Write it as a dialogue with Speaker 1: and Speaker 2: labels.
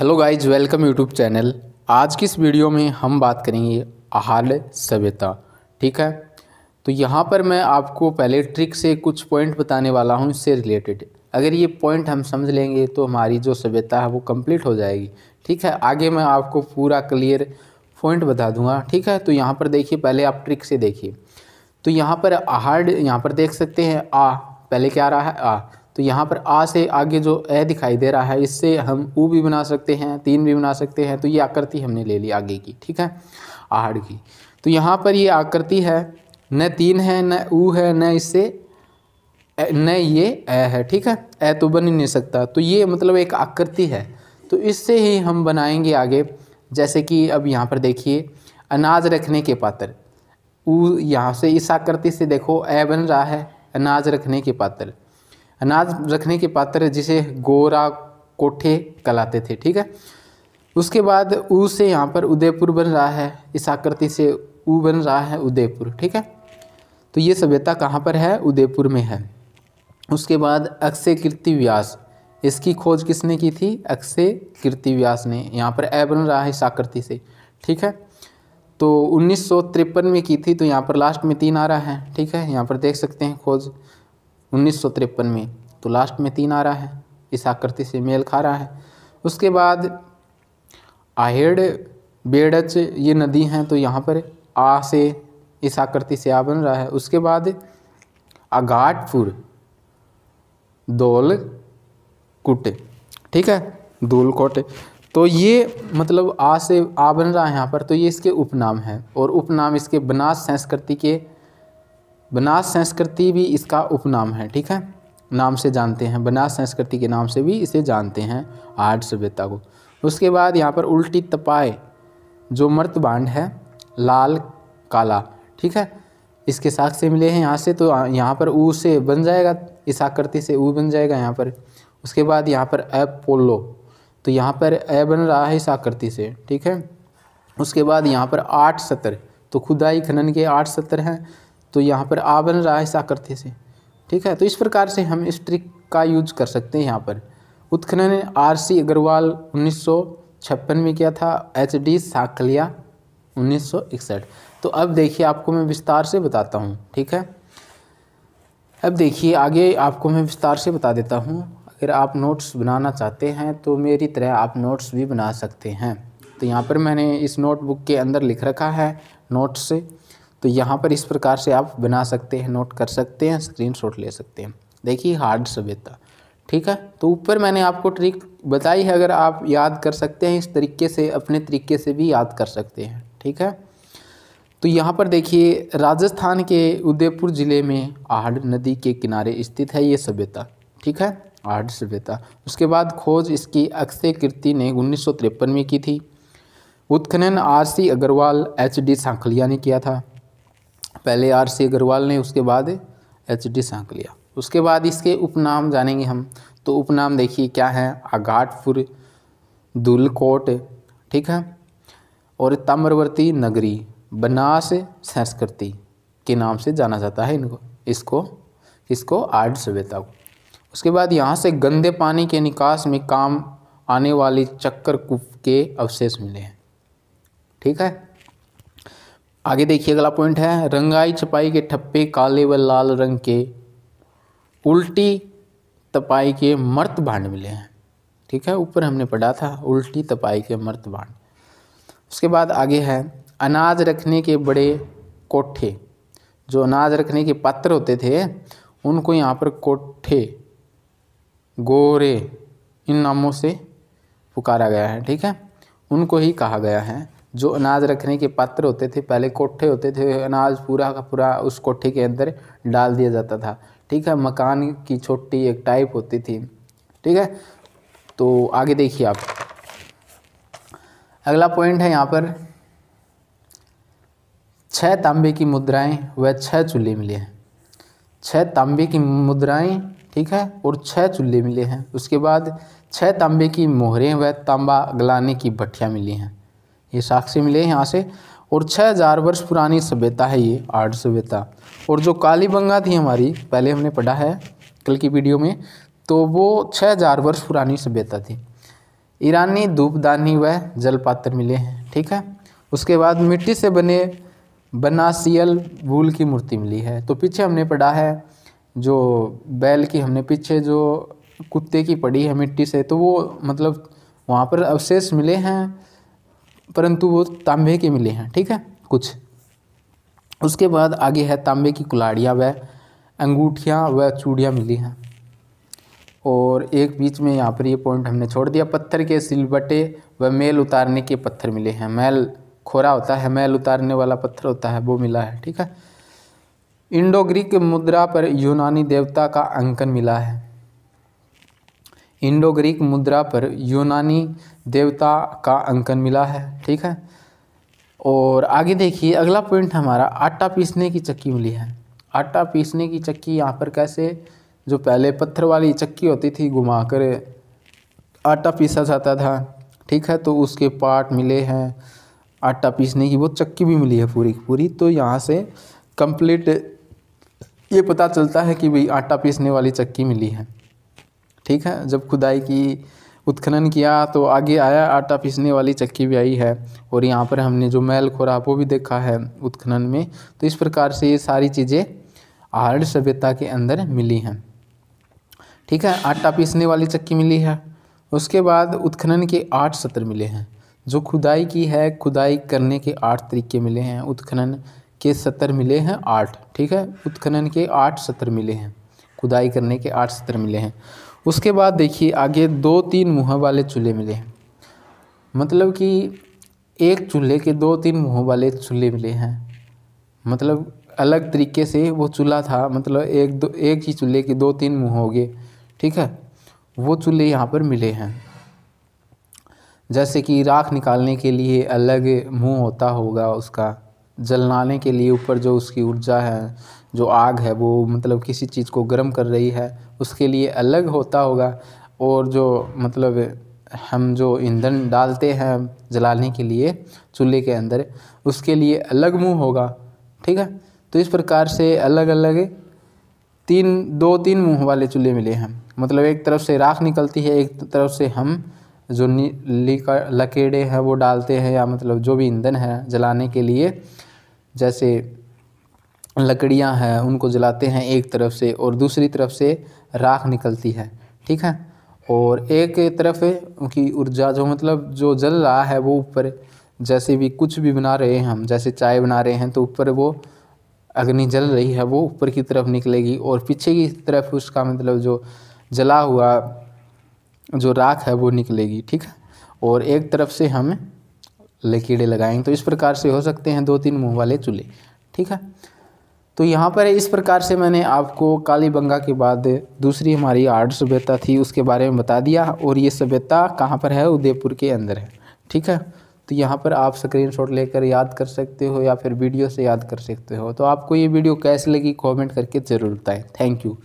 Speaker 1: hello guys welcome YouTube channel आज की इस वीडियो में हम बात करेंगे आहाल सभ्यता ठीक है तो यहाँ पर मैं आपको पहले ट्रिक से कुछ पॉइंट बताने वाला हूँ इससे रिलेटेड अगर ये पॉइंट हम समझ लेंगे तो हमारी जो सभ्यता है वो कंप्लीट हो जाएगी ठीक है आगे मैं आपको पूरा क्लियर पॉइंट बता दूंगा ठीक है तो यहाँ पर देखिए पहले आप ट्रिक से देखिए तो यहाँ पर आहाड यहाँ पर देख सकते हैं आ पहले क्या रहा है आ तो यहाँ पर आ से आगे जो ए दिखाई दे रहा है इससे हम ऊ भी बना सकते हैं तीन भी बना सकते हैं तो ये आकृति हमने ले ली आगे की ठीक है आहड़ की तो यहाँ पर ये आकृति है न तीन है न ऊ है न इससे न ये ए है ठीक है ए तो बन ही नहीं सकता तो ये मतलब एक आकृति है तो इससे ही हम बनाएंगे आगे जैसे कि अब यहाँ पर देखिए अनाज रखने के पात्र ऊ यहाँ से इस आकृति से देखो ए बन रहा है अनाज रखने के पात्र अनाज रखने के पात्र जिसे गोरा कोठे कहलाते थे ठीक है उसके बाद ऊ से यहाँ पर उदयपुर बन रहा है इस आकृति से ऊ बन रहा है उदयपुर ठीक है तो ये सभ्यता कहाँ पर है उदयपुर में है उसके बाद अक्षय कीर्ति व्यास इसकी खोज किसने की थी अक्षय कीर्ति व्यास ने यहाँ पर ए बन रहा है इस आकृति से ठीक है तो उन्नीस में की थी तो यहाँ पर लास्ट में तीन आ रहा है ठीक है यहाँ पर देख सकते हैं खोज उन्नीस में तो लास्ट में तीन आ रहा है इस आकृति से मेल खा रहा है उसके बाद आहेड़ बेड़च ये नदी हैं तो यहाँ पर आ से इस आकृति से आ बन रहा है उसके बाद अगाटपुर कुट ठीक है दोलकोट तो ये मतलब आ से आ बन रहा है यहाँ पर तो ये इसके उपनाम है और उपनाम इसके बनास संस्कृति के बनास संस्कृति भी इसका उपनाम है ठीक है नाम से जानते हैं बनास संस्कृति के नाम से भी इसे जानते हैं आर्ट सभ्यता को उसके बाद यहाँ पर उल्टी तपाए जो मर्त बांड है लाल काला ठीक है इसके साथ से मिले हैं यहाँ से तो यहाँ पर ऊ से बन जाएगा इस आकृति से ऊ बन जाएगा यहाँ पर उसके बाद यहाँ पर ए पोलो तो यहाँ पर ए बन रहा है इस आकृति से ठीक है उसके बाद यहाँ पर आठ सत्र तो खुदाई खनन के आठ सत्र हैं तो यहाँ पर आ बन रहा है साकर्थे से ठीक है तो इस प्रकार से हम इस ट्रिक का यूज कर सकते हैं यहाँ पर उत्खनन आर सी अग्रवाल उन्नीस में किया था एच डी साकलिया उन्नीस तो अब देखिए आपको मैं विस्तार से बताता हूँ ठीक है अब देखिए आगे आपको मैं विस्तार से बता देता हूँ अगर आप नोट्स बनाना चाहते हैं तो मेरी तरह आप नोट्स भी बना सकते हैं तो यहाँ पर मैंने इस नोटबुक के अंदर लिख रखा है नोट्स तो यहाँ पर इस प्रकार से आप बना सकते हैं नोट कर सकते हैं स्क्रीनशॉट ले सकते हैं देखिए हार्ड सभ्यता ठीक है तो ऊपर मैंने आपको ट्रिक बताई है अगर आप याद कर सकते हैं इस तरीके से अपने तरीके से भी याद कर सकते हैं ठीक है तो यहाँ पर देखिए राजस्थान के उदयपुर ज़िले में आहड़ नदी के किनारे स्थित है ये सभ्यता ठीक है आहड़ सभ्यता उसके बाद खोज इसकी अक्षय कृति ने उन्नीस में की थी उत्खनन R C Agrawal H D Sankalia ने किया था पहले आर सी अग्रवाल ने उसके बाद एच डी सांक लिया उसके बाद इसके उपनाम जानेंगे हम तो उपनाम देखिए क्या है आघाटपुर दुलकोट ठीक है और ताम्रवर्ती नगरी बनास संस्कृति के नाम से जाना जाता है इनको इसको इसको आर्ट सभ्यता को उसके बाद यहाँ से गंदे पानी के निकास में काम आने वाली चक्कर कुफ के अवशेष मिले हैं ठीक है आगे देखिए अगला पॉइंट है रंगाई छपाई के ठप्पे काले व लाल रंग के उल्टी तपाई के मर्त भांड मिले हैं ठीक है ऊपर हमने पढ़ा था उल्टी तपाई के मर्त भांड उसके बाद आगे है अनाज रखने के बड़े कोठे जो अनाज रखने के पात्र होते थे उनको यहाँ पर कोठे गोरे इन नामों से पुकारा गया है ठीक है उनको ही कहा गया है जो अनाज रखने के पात्र होते थे पहले कोठे होते थे अनाज पूरा का पूरा उस कोठे के अंदर डाल दिया जाता था ठीक है मकान की छोटी एक टाइप होती थी ठीक है तो आगे देखिए आप अगला पॉइंट है यहाँ पर छह तांबे की मुद्राएं व छः चूल्हे मिले हैं छः तांबे की मुद्राएं ठीक है और छः चूल्हे मिले हैं उसके बाद छः तांबे की मोहरें व तांबा गलाने की भट्टियाँ मिली हैं ये साक्षी मिले यहाँ से और छः हजार वर्ष पुरानी सभ्यता है ये आर्ट सभ्यता और जो काली बंगा थी हमारी पहले हमने पढ़ा है कल की वीडियो में तो वो छः हजार वर्ष पुरानी सभ्यता थी ईरानी धूपदानी व जल पात्र मिले हैं ठीक है उसके बाद मिट्टी से बने बनासियल भूल की मूर्ति मिली है तो पीछे हमने पढ़ा है जो बैल की हमने पीछे जो कुत्ते की पड़ी है मिट्टी से तो वो मतलब वहाँ पर अवशेष मिले हैं परंतु वो तांबे के मिले हैं ठीक है कुछ उसके बाद आगे है तांबे की कुलाड़ियाँ व अंगूठियाँ व चूड़ियाँ मिली हैं और एक बीच में यहाँ पर ये पॉइंट हमने छोड़ दिया पत्थर के सिलबटे व मेल उतारने के पत्थर मिले हैं मैल खोरा होता है मैल उतारने वाला पत्थर होता है वो मिला है ठीक है इंडो ग्रीक मुद्रा पर यूनानी देवता का अंकन मिला है इंडो ग्रीक मुद्रा पर यूनानी देवता का अंकन मिला है ठीक है और आगे देखिए अगला पॉइंट हमारा आटा पीसने की चक्की मिली है आटा पीसने की चक्की यहाँ पर कैसे जो पहले पत्थर वाली चक्की होती थी घुमाकर आटा पीसा जाता था ठीक है तो उसके पार्ट मिले हैं आटा पीसने की वो चक्की भी मिली है पूरी पूरी तो यहाँ से कंप्लीट ये पता चलता है कि भाई आटा पीसने वाली चक्की मिली है ठीक है जब खुदाई की उत्खनन किया तो आगे आया आटा पीसने वाली चक्की भी आई है और यहाँ पर हमने जो मैल खोरा वो भी देखा है उत्खनन में तो इस प्रकार से ये सारी चीज़ें आर्य सभ्यता के अंदर मिली हैं ठीक है आटा पीसने वाली चक्की मिली है उसके बाद उत्खनन के आठ सत्र मिले हैं जो खुदाई की है खुदाई करने के आठ तरीके मिले हैं उत्खनन के सत्र मिले हैं आठ ठीक है उत्खनन के आठ सत्र मिले हैं खुदाई करने के आठ सत्र मिले हैं उसके बाद देखिए आगे दो तीन मुँह वाले चूल्हे मिले हैं मतलब कि एक चूल्हे के दो तीन मुँह वाले चूल्हे मिले हैं मतलब अलग तरीके से वो चूल्हा था मतलब एक दो एक ही चूल्हे के दो तीन मुँह हो गए ठीक है वो चूल्हे यहाँ पर मिले हैं जैसे कि राख निकालने के लिए अलग मुँह होता होगा उसका जलाने के लिए ऊपर जो उसकी ऊर्जा है जो आग है वो मतलब किसी चीज़ को गर्म कर रही है उसके लिए अलग होता होगा और जो मतलब हम जो ईंधन डालते हैं जलाने के लिए चूल्हे के अंदर उसके लिए अलग मुंह होगा ठीक है तो इस प्रकार से अलग अलग तीन दो तीन मुंह वाले चूल्हे मिले हैं मतलब एक तरफ से राख निकलती है एक तरफ से हम जो लकेड़े हैं वो डालते हैं या मतलब जो भी ईंधन है जलाने के लिए जैसे लकड़ियाँ हैं उनको जलाते हैं एक तरफ से और दूसरी तरफ से राख निकलती है ठीक है और एक तरफ उनकी ऊर्जा जो मतलब जो जल रहा है वो ऊपर जैसे भी कुछ भी बना रहे हैं हम जैसे चाय बना रहे हैं तो ऊपर वो अग्नि जल रही है वो ऊपर की तरफ निकलेगी और पीछे की तरफ उसका मतलब जो जला हुआ जो राख है वो निकलेगी ठीक है और एक तरफ से हम ले कीड़े लगाएंगे तो इस प्रकार से हो सकते हैं दो तीन मुँह वाले चूल्हे ठीक है तो यहाँ पर इस प्रकार से मैंने आपको काली बंगा के बाद दूसरी हमारी आर्ट सभ्यता थी उसके बारे में बता दिया और ये सभ्यता कहाँ पर है उदयपुर के अंदर है ठीक है तो यहाँ पर आप स्क्रीनशॉट लेकर याद कर सकते हो या फिर वीडियो से याद कर सकते हो तो आपको ये वीडियो कैसे लगी कमेंट करके ज़रूर बताएं थैंक यू